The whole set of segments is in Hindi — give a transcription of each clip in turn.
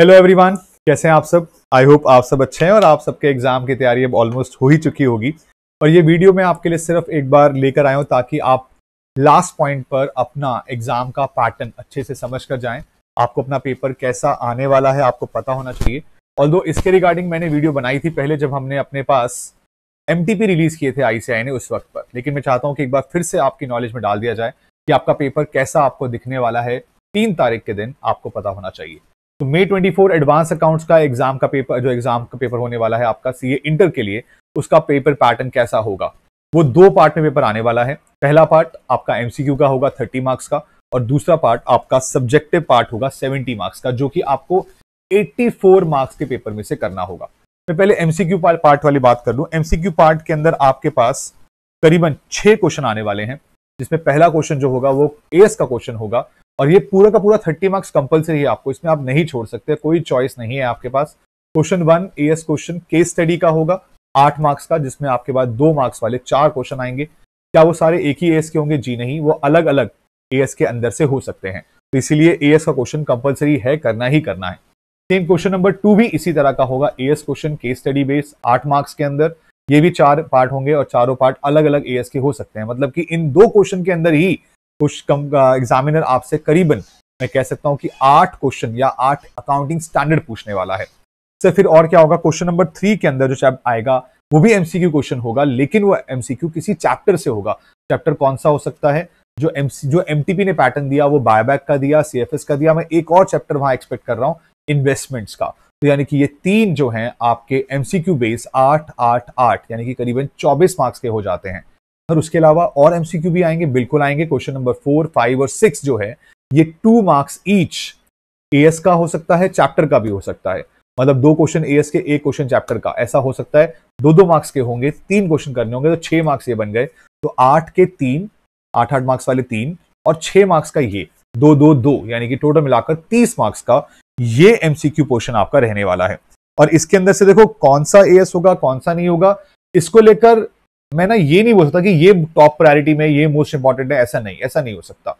हेलो एवरीवन कैसे हैं आप सब आई होप आप सब अच्छे हैं और आप सबके एग्जाम की तैयारी अब ऑलमोस्ट हो ही चुकी होगी और ये वीडियो मैं आपके लिए सिर्फ एक बार लेकर आया हूँ ताकि आप लास्ट पॉइंट पर अपना एग्जाम का पैटर्न अच्छे से समझ कर जाएं आपको अपना पेपर कैसा आने वाला है आपको पता होना चाहिए और इसके रिगार्डिंग मैंने वीडियो बनाई थी पहले जब हमने अपने पास एम रिलीज किए थे आई ने उस वक्त पर लेकिन मैं चाहता हूँ कि एक बार फिर से आपकी नॉलेज में डाल दिया जाए कि आपका पेपर कैसा आपको दिखने वाला है तीन तारीख के दिन आपको पता होना चाहिए तो मे 24 एडवांस अकाउंट्स का एग्जाम का पेपर जो एग्जाम का पेपर होने वाला है आपका सीए इंटर के लिए उसका पेपर पैटर्न कैसा होगा वो दो पार्ट में पेपर आने वाला है पहला पार्ट आपका एमसीक्यू का होगा थर्टी मार्क्स का और दूसरा पार्ट आपका सब्जेक्टिव पार्ट होगा सेवेंटी मार्क्स का जो कि आपको 84 मार्क्स के पेपर में से करना होगा मैं पहले एमसीक्यू पार्ट वाली बात कर लूं एमसीक्यू पार्ट के अंदर आपके पास करीबन छह क्वेश्चन आने वाले हैं जिसमें पहला क्वेश्चन जो होगा वो एस का क्वेश्चन होगा और ये पूरा का पूरा थर्टी मार्क्स कंपलसरी है आपको इसमें आप नहीं छोड़ सकते कोई चॉइस नहीं है आपके पास question one A S question case study का होगा आठ मार्क्स का जिसमें आपके पास दो मार्क्स वाले चार क्वेश्चन आएंगे क्या वो सारे एक ही एस के होंगे जी नहीं वो अलग अलग एस के अंदर से हो सकते हैं तो इसीलिए एस का क्वेश्चन कंपलसरी है करना ही करना है सेम क्वेश्चन नंबर टू भी इसी तरह का होगा S question case study base आठ मार्क्स के अंदर ये भी चार पार्ट होंगे और चारों पार्ट अलग अलग एस के हो सकते हैं मतलब कि इन दो क्वेश्चन के अंदर ही कम एग्जामिनर आपसे करीबन मैं कह सकता हूं कि आठ क्वेश्चन या आठ अकाउंटिंग स्टैंडर्ड पूछने वाला है सर फिर और क्या होगा क्वेश्चन नंबर थ्री के अंदर जो आएगा वो भी एमसीक्यू क्वेश्चन होगा लेकिन वो एमसीक्यू किसी चैप्टर से होगा चैप्टर कौन सा हो सकता है जो एम जो एम ने पैटर्न दिया वो बायबैक का दिया सी का दिया मैं एक और चैप्टर वहां एक्सपेक्ट कर रहा हूँ इन्वेस्टमेंट्स का तो यानी कि ये तीन जो हैं आपके एमसीक्यू बेस आठ आठ आठ यानी कि करीबन चौबीस मार्क्स के हो जाते हैं और उसके अलावा और एमसीक्यू भी आएंगे बिल्कुल आएंगे क्वेश्चन नंबर फोर फाइव और सिक्स जो है ये टू मार्क्स ईच एएस का हो सकता है चैप्टर का भी हो सकता है मतलब दो क्वेश्चन एएस के एक क्वेश्चन चैप्टर का ऐसा हो सकता है दो दो मार्क्स के होंगे तीन क्वेश्चन करने होंगे तो छह मार्क्स ये बन गए तो आठ के तीन आठ आठ मार्क्स वाले तीन और छह मार्क्स का ये दो दो दो यानी कि टोटल मिलाकर तीस मार्क्स का ये एमसीक्यू पोर्शन आपका रहने वाला है और इसके अंदर से देखो कौन सा एएस होगा कौन सा नहीं होगा इसको लेकर मैं ना ये नहीं बोल सकता कि ये टॉप प्रायोरिटी में ये मोस्ट इंपॉर्टेंट है ऐसा नहीं ऐसा नहीं हो सकता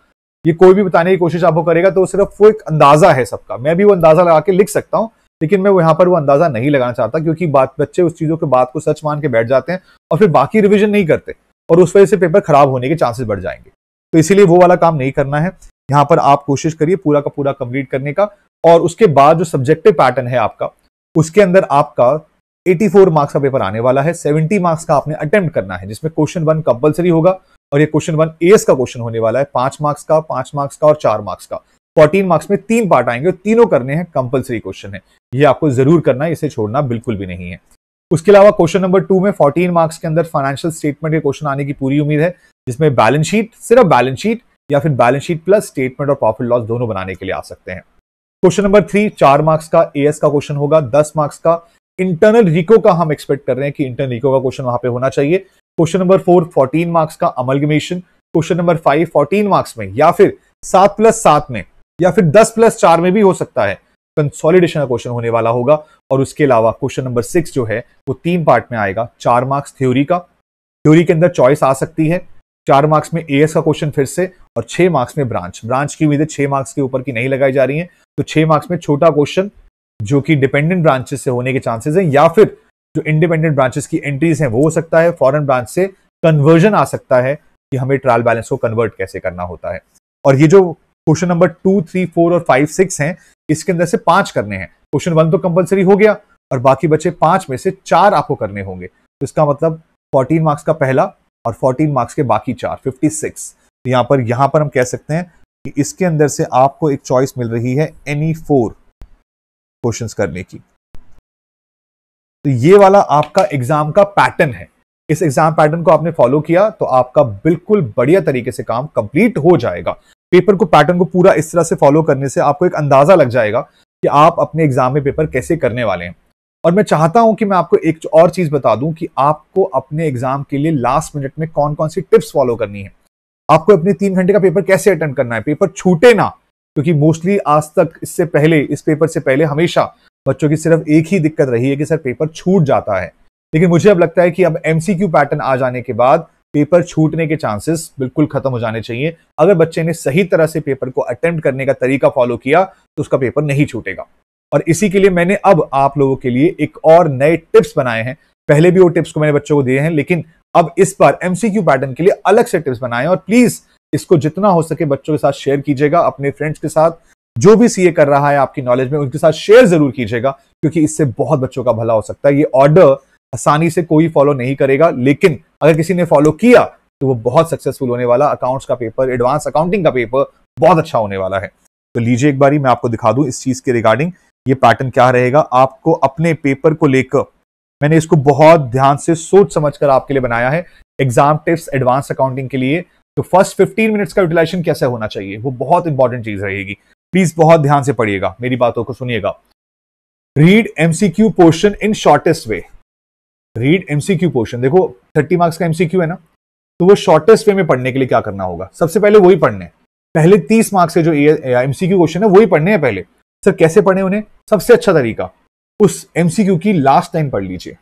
ये कोई भी बताने की कोशिश आपको करेगा तो सिर्फ वो एक अंदाजा है सबका मैं भी वो अंदाजा लगा के लिख सकता हूँ लेकिन मैं यहाँ पर वो अंदाजा नहीं लगाना चाहता क्योंकि बात बच्चे उस चीजों के बात को सच मान के बैठ जाते हैं और फिर बाकी रिविजन नहीं करते और उस वजह से पेपर खराब होने के चांसेस बढ़ जाएंगे तो इसीलिए वो वाला काम नहीं करना है यहाँ पर आप कोशिश करिए पूरा का पूरा कंप्लीट करने का और उसके बाद जो सब्जेक्टिव पैटर्न है आपका उसके अंदर आपका 84 मार्क्स का पेपर आने वाला है 70 मार्क्स का आपने अटेम्प्ट करना है जिसमें क्वेश्चन वन कंपलसरी होगा और ये क्वेश्चन वन एस का क्वेश्चन होने वाला है पांच मार्क्स का पांच मार्क्स का और चार मार्क्स का फोर्टीन मार्क्स में तीन पार्ट आएंगे और तीनों करने हैं कंपलसरी क्वेश्चन है ये आपको जरूर करना है इसे छोड़ना बिल्कुल भी नहीं है उसके अलावा क्वेश्चन नंबर टू में फोर्टीन मार्क्स के अंदर फाइनेंशियल स्टेटमेंट के क्वेश्चन आने की पूरी उम्मीद है जिसमें बैलेंस शीट सिर्फ बैलेंस शीट या फिर बैलेंस शीट प्लस स्टेटमेंट और प्रॉफिट लॉस दोनों बनाने के लिए आ सकते हैं क्वेश्चन नंबर थ्री चार मार्क्स का एएस का क्वेश्चन होगा दस मार्क्स का इंटरनल रिको का हम एक्सपेक्ट कर रहे हैं कि इंटरनल रिको का क्वेश्चन वहां पे होना चाहिए question number four fourteen marks का amalgamation question number five fourteen marks में या फिर सात प्लस सात में या फिर दस प्लस चार में भी हो सकता है कंसोलिडेशन का क्वेश्चन होने वाला होगा और उसके अलावा क्वेश्चन नंबर सिक्स जो है वो तीन पार्ट में आएगा चार मार्क्स थ्योरी का थ्योरी के अंदर चॉइस आ सकती है चार मार्क्स में ए का क्वेश्चन फिर से और छह मार्क्स में ब्रांच ब्रांच की उम्मीदें छह मार्क्स के ऊपर की नहीं लगाई जा रही है तो छह मार्क्स में छोटा क्वेश्चन जो कि डिपेंडेंट ब्रांचेस से होने के चांसेस हैं या फिर जो इंडिपेंडेंट ब्रांचेस की एंट्रीज हैं वो हो सकता है फॉरेन ब्रांच से कन्वर्जन आ सकता है कि हमें ट्रायल बैलेंस को कन्वर्ट कैसे करना होता है और ये जो question number two three four और फाइव सिक्स हैं इसके अंदर से पांच करने हैं क्वेश्चन वन तो कंपलसरी हो गया और बाकी बचे पांच में से चार आपको करने होंगे तो इसका मतलब फोर्टीन मार्क्स का पहला और फोर्टीन मार्क्स के बाकी चार फिफ्टी सिक्स तो यहाँ पर यहाँ पर हम कह सकते हैं कि इसके अंदर से आपको एक चॉइस मिल रही है एनी फोर क्वेश्चंस करने की तो ये वाला आपका एग्जाम का पैटर्न है इस एग्जाम पैटर्न को आपने फॉलो किया तो आपका बिल्कुल बढ़िया तरीके से काम कंप्लीट हो जाएगा पेपर को पैटर्न को पूरा इस तरह से फॉलो करने से आपको एक अंदाजा लग जाएगा कि आप अपने एग्जाम में पेपर कैसे करने वाले हैं और मैं चाहता हूं कि मैं आपको एक और चीज बता दूं कि आपको अपने एग्जाम के लिए लास्ट मिनट में कौन कौन सी टिप्स फॉलो करनी है आपको अपने तीन घंटे का पेपर कैसे अटेंड करना है पेपर छूटे ना क्योंकि मोस्टली आज तक इससे पहले इस पेपर से पहले हमेशा बच्चों की सिर्फ एक ही दिक्कत रही है कि सर पेपर छूट जाता है लेकिन मुझे अब लगता है कि अब एम पैटर्न आ जाने के बाद पेपर छूटने के चांसेस बिल्कुल खत्म हो जाने चाहिए अगर बच्चे ने सही तरह से पेपर को अटेम्प्ट करने का तरीका फॉलो किया तो उसका पेपर नहीं छूटेगा और इसी के लिए मैंने अब आप लोगों के लिए एक और नए टिप्स बनाए हैं पहले भी वो टिप्स को मैंने बच्चों को दिए हैं लेकिन अब इस बार एमसीक्यू पैटर्न के लिए अलग से टिप्स बनाए और प्लीज इसको जितना हो सके बच्चों के साथ शेयर कीजिएगा अपने फ्रेंड्स के साथ जो भी सीए कर रहा है आपकी नॉलेज में उनके साथ शेयर जरूर कीजिएगा क्योंकि इससे बहुत बच्चों का भला हो सकता है ये ऑर्डर आसानी से कोई फॉलो नहीं करेगा लेकिन अगर किसी ने फॉलो किया तो वो बहुत सक्सेसफुल होने वाला अकाउंट्स का पेपर एडवांस अकाउंटिंग का पेपर बहुत अच्छा होने वाला है तो लीजिए एक बारी मैं आपको दिखा दूं इस चीज के रिगार्डिंग ये पैटर्न क्या रहेगा आपको अपने पेपर को लेकर मैंने इसको बहुत ध्यान से सोच समझ कर आपके लिए बनाया है एग्जाम टिप्स एडवांस अकाउंटिंग के लिए तो फर्स्ट फिफ्टीन मिनट्स का यूटिलाइजेशन कैसे होना चाहिए वो बहुत इंपॉर्टेंट चीज रहेगी प्लीज बहुत ध्यान से पढ़िएगा मेरी बातों को सुनिएगा read MCQ portion in shortest way read MCQ portion देखो थर्टी मार्क्स का एमसीक्यू है ना तो वो शॉर्टेस्ट वे में पढ़ने के लिए क्या करना होगा सबसे पहले वही पढ़ने पहले तीस मार्क्स के जो एमसीक्यू क्वेश्चन है वही पढ़ने हैं पहले सर कैसे पढ़े उन्हें सबसे अच्छा तरीका उस एमसीक्यू की लास्ट लाइन पढ़ लीजिए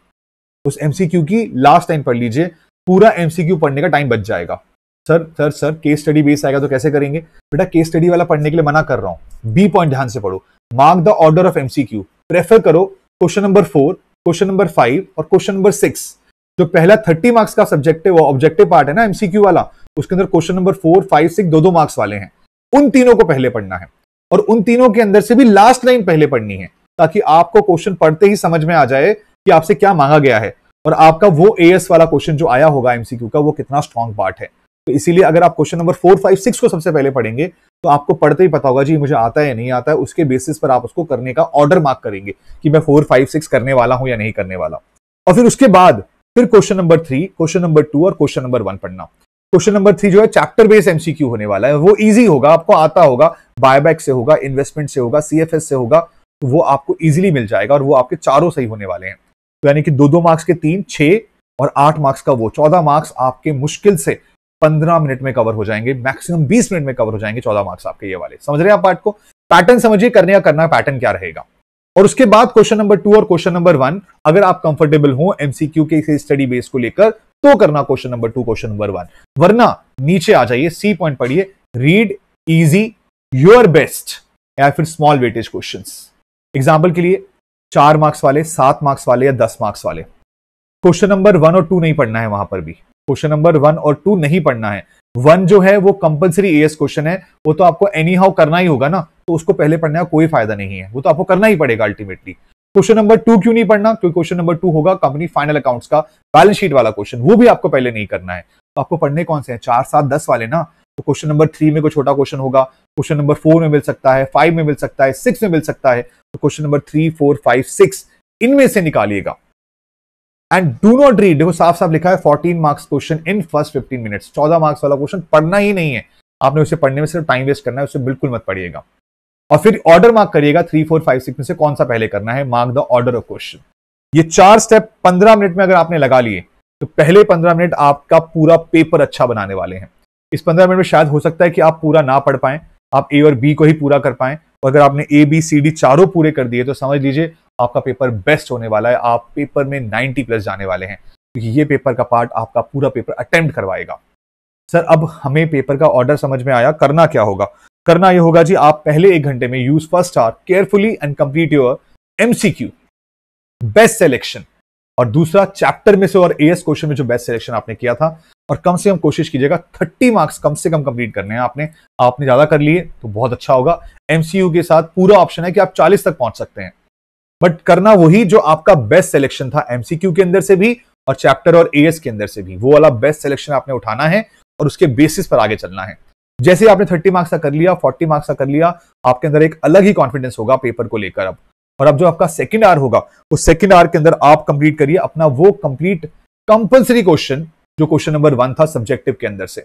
उस एमसीक्यू की लास्ट लाइन पढ़ लीजिए पूरा एमसीक्यू पढ़ने का टाइम बच जाएगा sir sir sir case study base आएगा तो कैसे करेंगे बेटा केस स्टडी वाला पढ़ने के लिए मना कर रहा हूँ बी पॉइंट ध्यान से पढ़ो mark the order of MCQ prefer करो question number four question number five और क्वेश्चन नंबर सिक्स जो पहला थर्टी मार्क्स का सब्जेक्टिव ऑब्जेक्टिव पार्ट है ना एमसीक्यू वाला उसके अंदर question number four five six दो दो मार्क्स वाले हैं उन तीनों को पहले पढ़ना है और उन तीनों के अंदर से भी लास्ट लाइन पहले पढ़नी है ताकि आपको क्वेश्चन पढ़ते ही समझ में आ जाए कि आपसे क्या मांगा गया है और आपका वो एएस वाला क्वेश्चन जो आया होगा एमसीक्यू का वो कितना स्ट्रॉन्ग पार्ट है तो इसीलिए अगर आप question number four five six को सबसे पहले पढ़ेंगे तो आपको पढ़ते ही पता होगा जी मुझे आता है या नहीं आता है उसके बेसिस पर आप उसको करने का ऑर्डर मार्क करेंगे कि मैं फोर फाइव सिक्स करने वाला हूं या नहीं करने वाला और फिर उसके बाद फिर question number three question number two और क्वेश्चन नंबर वन पढ़ना क्वेश्चन नंबर थ्री जो है चैप्टर बेस एमसीक्यू होने वाला है वो इजी होगा आपको आता होगा बायबैक से होगा इन्वेस्टमेंट से होगा सीएफएस से होगा वो आपको इजीली मिल जाएगा और वो आपके चारों सही होने वाले हैं तो यानी कि दो दो मार्क्स के तीन छह और आठ मार्क्स का वो चौदह मार्क्स आपके मुश्किल से पंद्रह मिनट में कवर हो जाएंगे मैक्सिमम बीस मिनट में कवर हो जाएंगे चौदह मार्क्स आपके ये वाले समझ रहे हैं आप पार्ट को पैटर्न समझिए करने या करना पैटर्न क्या रहेगा और उसके बाद क्वेश्चन नंबर टू और क्वेश्चन नंबर वन अगर आप कंफर्टेबल हो एमसीक्यू के स्टडी बेस को लेकर तो करना question number two question number one वरना नीचे आ जाइए सी पॉइंट पढ़िए रीड इजी योर बेस्ट या फिर स्मॉल वेटेज क्वेश्चन एग्जाम्पल के लिए चार मार्क्स वाले सात मार्क्स वाले या दस मार्क्स वाले क्वेश्चन नंबर वन और टू नहीं पढ़ना है वहां पर भी क्वेश्चन नंबर वन और टू नहीं पढ़ना है वन जो है वो कंपलसरी एएस क्वेश्चन है वो तो आपको एनी हाउ करना ही होगा ना तो उसको पहले पढ़ने का कोई फायदा नहीं है वो तो आपको करना ही पड़ेगा अल्टीमेटली क्वेश्चन नंबर टू क्यों नहीं पढ़ना क्योंकि क्वेश्चन नंबर टू होगा कंपनी फाइनल अकाउंट्स का बैलेंस शीट वाला क्वेश्चन वो भी आपको पहले नहीं करना है तो आपको पढ़ने कौन से हैं चार सात दस वाले ना तो क्वेश्चन नंबर थ्री में कोई छोटा क्वेश्चन होगा क्वेश्चन नंबर फोर में मिल सकता है फाइव में मिल सकता है सिक्स में मिल सकता है तो question number three four five six इनमें से निकालिएगा एंड डू नॉट रीड देखो साफ साफ लिखा है fourteen marks question in first fifteen minutes चौदह मार्क्स वाला क्वेश्चन पढ़ना ही नहीं है आपने उसे पढ़ने में सिर्फ टाइम वेस्ट करना है उसे बिल्कुल मत पढ़िएगा और फिर ऑर्डर मार्क करिएगा थ्री फोर फाइव सिक्स में से कौन सा पहले करना है mark the order of question ये चार स्टेप पंद्रह मिनट में अगर आपने लगा लिए तो पहले पंद्रह मिनट आपका पूरा पेपर अच्छा बनाने वाले हैं इस पंद्रह मिनट में शायद हो सकता है कि आप पूरा ना पढ़ पाए आप ए और बी को ही पूरा कर पाए और अगर आपने ए बी सी डी चारों पूरे कर दिए तो समझ लीजिए आपका पेपर बेस्ट होने वाला है आप पेपर में 90 प्लस जाने वाले हैं क्योंकि तो ये पेपर का पार्ट आपका पूरा पेपर अटेम्प्ट करवाएगा सर अब हमें पेपर का ऑर्डर समझ में आया करना क्या होगा करना ये होगा जी आप पहले एक घंटे में use first hour carefully and complete your MCQ best selection और दूसरा चैप्टर में से और एएस क्वेश्चन में जो बेस्ट सिलेक्शन आपने किया था और कम से कम कोशिश कीजिएगा थर्टी मार्क्स कम से कम कंप्लीट करने हैं आपने आपने ज्यादा कर लिए तो बहुत अच्छा होगा एमसीयू के साथ पूरा ऑप्शन है कि आप चालीस तक पहुंच सकते हैं बट करना वही जो आपका बेस्ट सिलेक्शन था एमसीक्यू के अंदर से भी और चैप्टर और एएस के अंदर से भी वो वाला बेस्ट सिलेक्शन आपने उठाना है और उसके बेसिस पर आगे चलना है जैसे आपने थर्टी मार्क्स का कर लिया फोर्टी मार्क्स का कर लिया आपके अंदर एक अलग ही कॉन्फिडेंस होगा पेपर को लेकर अब और अब जो आपका सेकेंड आर होगा उस सेकेंड आर के अंदर आप कंप्लीट करिए अपना वो कंप्लीट कंपल्सरी क्वेश्चन जो क्वेश्चन नंबर वन था सब्जेक्टिव के अंदर से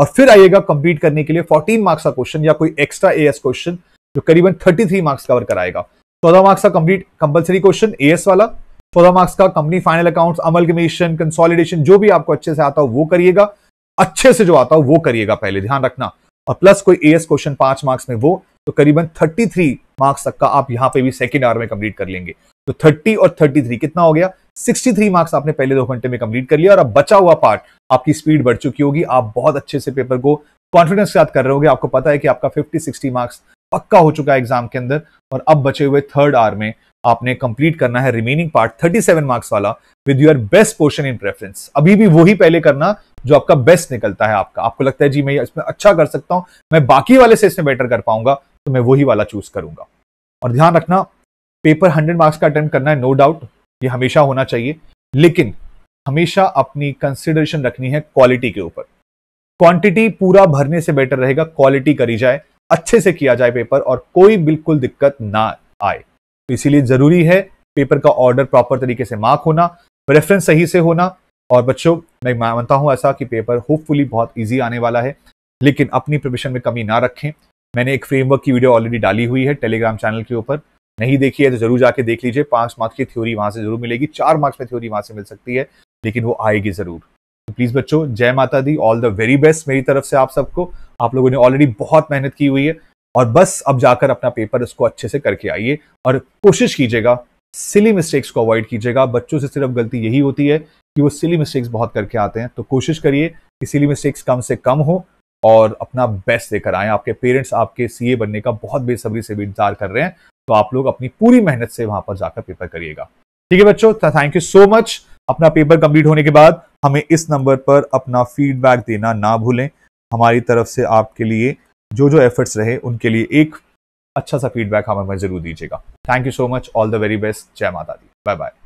और फिर आइएगा कंप्लीट करने के लिए फोर्टीन मार्क्स का क्वेश्चन या कोई एक्स्ट्रा एएस क्वेश्चन जो करीबन थ्री मार्क्स कवर कराएगा चौदह मार्क्स का कंप्लीट कंपलसरी क्वेश्चन एस वाला चौदह मार्क्स का company final account amalgamation consolidation जो भी आपको अच्छे से आता हो वो करिएगा अच्छे से जो आता हो वो करिएगा पहले ध्यान रखना और प्लस कोई एएस क्वेश्चन पांच मार्क्स में वो तो करीबन 33 मार्क्स तक का आप यहाँ पे भी सेकेंड आवर में कंप्लीट कर लेंगे तो 30 और 33 कितना हो गया 63 मार्क्स आपने पहले दो घंटे में कंप्लीट कर लिया और अब बचा हुआ पार्ट आपकी स्पीड बढ़ चुकी होगी आप बहुत अच्छे से पेपर को कॉन्फिडेंस के साथ कर रहे होगे आपको पता है कि आपका फिफ्टी सिक्सटी मार्क्स पक्का हो चुका है एग्जाम के अंदर और अब बचे हुए थर्ड आर में आपने कंप्लीट करना है रिमेनिंग पार्ट 37 मार्क्स वाला with your best portion in preference अभी भी वही पहले करना जो आपका बेस्ट निकलता है आपका आपको लगता है जी मैं इसमें अच्छा कर सकता हूं मैं बाकी वाले से इसमें बेटर कर पाऊंगा तो मैं वही वाला चूज करूंगा और ध्यान रखना पेपर हंड्रेड मार्क्स का अटेम्प्ट करना है नो no डाउट ये हमेशा होना चाहिए लेकिन हमेशा अपनी कंसिडरेशन रखनी है क्वालिटी के ऊपर क्वांटिटी पूरा भरने से बेटर रहेगा क्वालिटी करी जाए अच्छे से किया जाए पेपर और कोई बिल्कुल दिक्कत ना आए तो इसीलिए जरूरी है पेपर का ऑर्डर प्रॉपर तरीके से मार्क होना रेफरेंस सही से होना और बच्चों मैं मानता हूँ ऐसा कि पेपर होपफुली बहुत ईजी आने वाला है लेकिन अपनी प्रिपरेशन में कमी ना रखें मैंने एक फ्रेमवर्क की वीडियो ऑलरेडी डाली हुई है टेलीग्राम चैनल के ऊपर नहीं देखी है तो जरूर जाके देख लीजिए पांच मार्क्स की थ्योरी वहां से जरूर मिलेगी चार मार्क्स में थ्योरी वहां से मिल सकती है लेकिन वो आएगी जरूर प्लीज तो बच्चों जय माता दी ऑल द वेरी बेस्ट मेरी तरफ से आप सबको आप लोगों ने ऑलरेडी बहुत मेहनत की हुई है और बस अब जाकर अपना पेपर इसको अच्छे से करके आइए और कोशिश कीजिएगा सिली मिस्टेक्स को अवॉइड कीजिएगा बच्चों से सिर्फ गलती यही होती है कि वो सिली मिस्टेक्स बहुत करके आते हैं तो कोशिश करिए कि सिली मिस्टेक्स कम से कम हो और अपना बेस्ट देकर आए आपके पेरेंट्स आपके सीए बनने का बहुत बेसब्री से भी इंतजार कर रहे हैं तो आप लोग अपनी पूरी मेहनत से वहां पर जाकर पेपर करिएगा ठीक है बच्चों थैंक यू सो मच अपना पेपर कंप्लीट होने के बाद हमें इस नंबर पर अपना फीडबैक देना ना भूलें हमारी तरफ से आपके लिए जो जो एफर्ट्स रहे उनके लिए एक अच्छा सा फीडबैक हमें जरूर दीजिएगा thank you so much all the very best जय माता दी बाय बाय